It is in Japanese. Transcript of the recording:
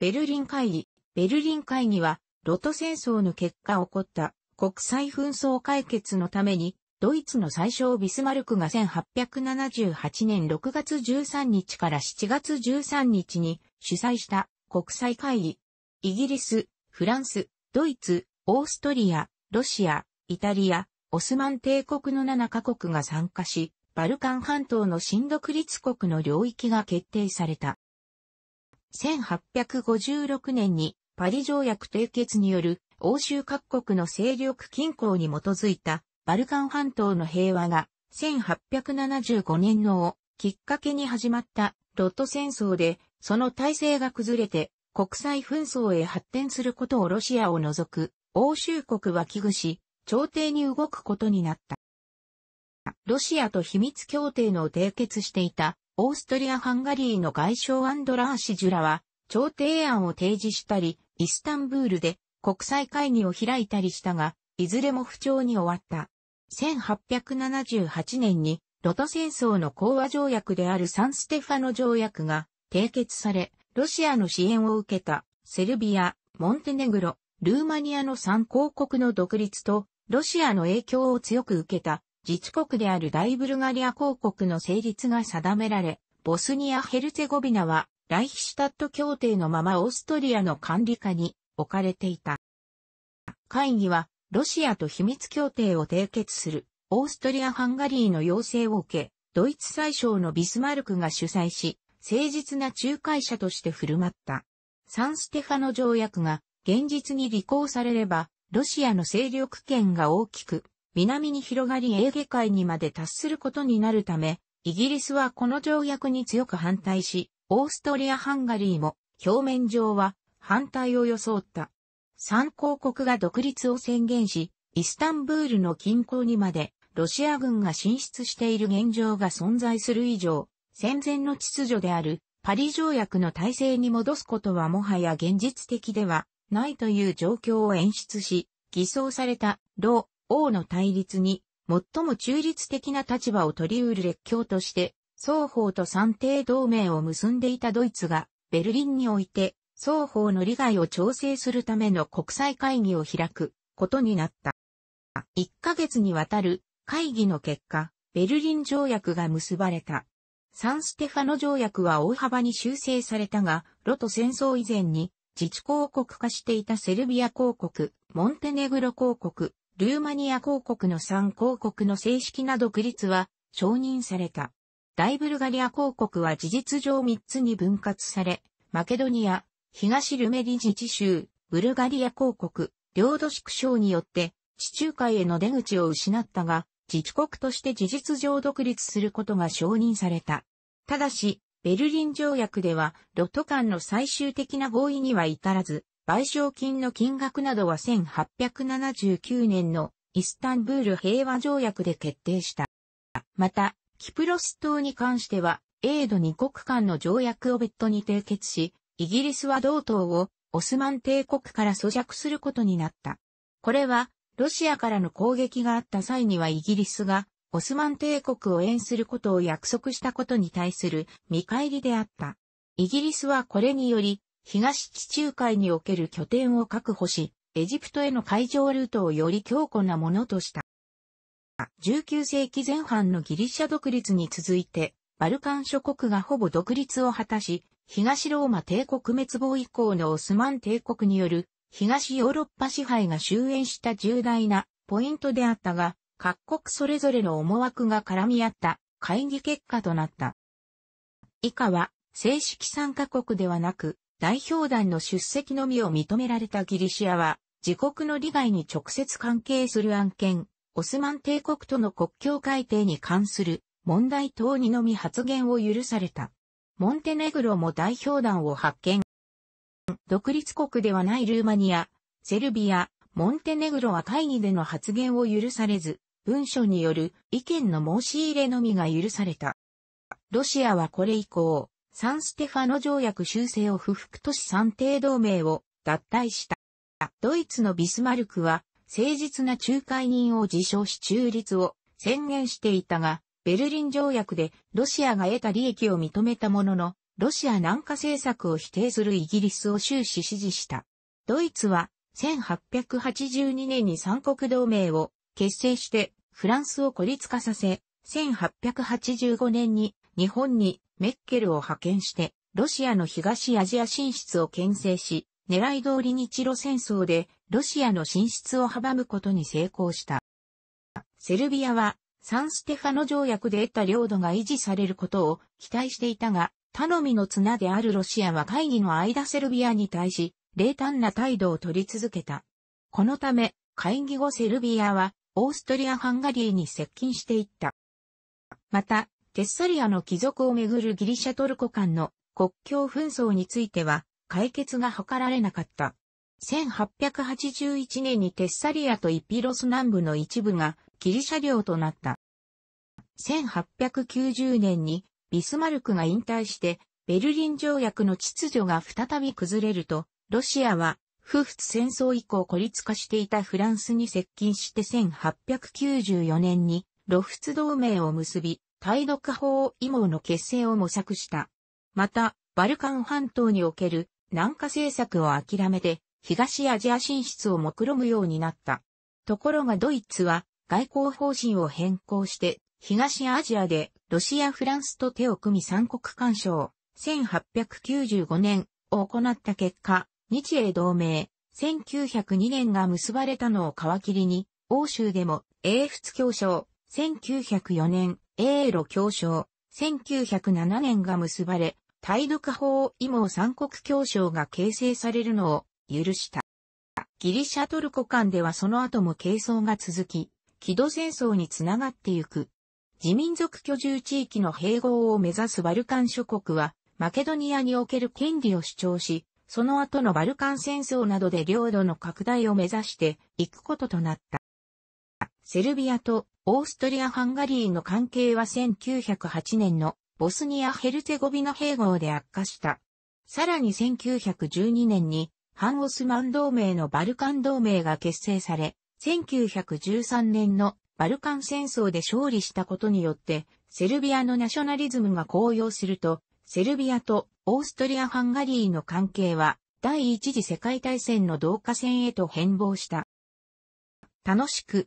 ベルリン会議。ベルリン会議は、ロト戦争の結果起こった国際紛争解決のために、ドイツの最小ビスマルクが1878年6月13日から7月13日に主催した国際会議。イギリス、フランス、ドイツ、オーストリア、ロシア、イタリア、オスマン帝国の7カ国が参加し、バルカン半島の新独立国の領域が決定された。1856年にパリ条約締結による欧州各国の勢力均衡に基づいたバルカン半島の平和が1875年のをきっかけに始まったロット戦争でその体制が崩れて国際紛争へ発展することをロシアを除く欧州国は危惧し朝廷に動くことになった。ロシアと秘密協定の締結していたオーストリア・ハンガリーの外相アンドラーシ・ジュラは、朝廷案を提示したり、イスタンブールで国際会議を開いたりしたが、いずれも不調に終わった。1878年に、ロト戦争の講和条約であるサンステファノ条約が締結され、ロシアの支援を受けたセルビア、モンテネグロ、ルーマニアの3公国の独立と、ロシアの影響を強く受けた自治国である大ブルガリア公国の成立が定められ、ボスニア・ヘルツェゴビナは、ライヒシュタット協定のままオーストリアの管理下に置かれていた。会議は、ロシアと秘密協定を締結する、オーストリア・ハンガリーの要請を受け、ドイツ宰相のビスマルクが主催し、誠実な仲介者として振る舞った。サンステファの条約が現実に履行されれば、ロシアの勢力圏が大きく南に広がりエーゲ海にまで達することになるため、イギリスはこの条約に強く反対し、オーストリア・ハンガリーも表面上は反対を装った。三公国が独立を宣言し、イスタンブールの近郊にまでロシア軍が進出している現状が存在する以上、戦前の秩序であるパリ条約の体制に戻すことはもはや現実的ではないという状況を演出し、偽装された、ロ王の対立に、最も中立的な立場を取り得る列強として、双方と算定同盟を結んでいたドイツが、ベルリンにおいて、双方の利害を調整するための国際会議を開くことになった。1ヶ月にわたる会議の結果、ベルリン条約が結ばれた。サンステファノ条約は大幅に修正されたが、ロト戦争以前に自治公国化していたセルビア公国、モンテネグロ公国、ルーマニア公国の3公国の正式な独立は承認された。大ブルガリア公国は事実上3つに分割され、マケドニア、東ルメリ自治州、ブルガリア公国、領土縮小によって地中海への出口を失ったが、自治国として事実上独立することが承認された。ただし、ベルリン条約では、ロト間の最終的な合意には至らず、賠償金の金額などは1879年のイスタンブール平和条約で決定した。また、キプロス島に関しては、エイド二国間の条約を別途に締結し、イギリスは同島をオスマン帝国から租借することになった。これは、ロシアからの攻撃があった際にはイギリスがオスマン帝国を援することを約束したことに対する見返りであった。イギリスはこれにより東地中海における拠点を確保し、エジプトへの海上ルートをより強固なものとした。19世紀前半のギリシャ独立に続いて、バルカン諸国がほぼ独立を果たし、東ローマ帝国滅亡以降のオスマン帝国による東ヨーロッパ支配が終焉した重大なポイントであったが、各国それぞれの思惑が絡み合った会議結果となった。以下は正式参加国ではなく代表団の出席のみを認められたギリシアは、自国の利害に直接関係する案件、オスマン帝国との国境改定に関する問題等にのみ発言を許された。モンテネグロも代表団を発見。独立国ではないルーマニア、セルビア、モンテネグロは会議での発言を許されず、文書による意見の申し入れのみが許された。ロシアはこれ以降、サンステファノ条約修正を不服都市算定同盟を脱退した。ドイツのビスマルクは誠実な仲介人を自称し中立を宣言していたが、ベルリン条約でロシアが得た利益を認めたものの、ロシア南下政策を否定するイギリスを終始支持した。ドイツは1882年に三国同盟を結成してフランスを孤立化させ、1885年に日本にメッケルを派遣して、ロシアの東アジア進出を牽制し、狙い通り日露戦争でロシアの進出を阻むことに成功した。セルビアはサンステファノ条約で得た領土が維持されることを期待していたが、頼みの綱であるロシアは会議の間セルビアに対し、冷淡な態度を取り続けた。このため、会議後セルビアは、オーストリア・ハンガリーに接近していった。また、テッサリアの貴族をめぐるギリシャトルコ間の国境紛争については解決が図られなかった。1881年にテッサリアとイピロス南部の一部がギリシャ領となった。1890年にビスマルクが引退してベルリン条約の秩序が再び崩れると、ロシアは夫婦戦争以降孤立化していたフランスに接近して1894年にロフツ同盟を結び、対独法異毛の結成を模索した。また、バルカン半島における南下政策を諦めて、東アジア進出を目論むようになった。ところがドイツは外交方針を変更して、東アジアでロシア・フランスと手を組み三国干渉、1895年を行った結果、日英同盟、1902年が結ばれたのを皮切りに、欧州でも英仏協商、1904年英路協商、1907年が結ばれ、対独法以毛三国協商が形成されるのを許した。ギリシャトルコ間ではその後も係争が続き、木戸戦争につながってゆく。自民族居住地域の併合を目指すバルカン諸国は、マケドニアにおける権利を主張し、その後のバルカン戦争などで領土の拡大を目指していくこととなった。セルビアとオーストリア・ハンガリーの関係は1908年のボスニア・ヘルツェゴビナ併合で悪化した。さらに1912年にハン・オスマン同盟のバルカン同盟が結成され、1913年のバルカン戦争で勝利したことによって、セルビアのナショナリズムが高揚すると、セルビアとオーストリア・ハンガリーの関係は、第一次世界大戦の同化戦へと変貌した。楽しく、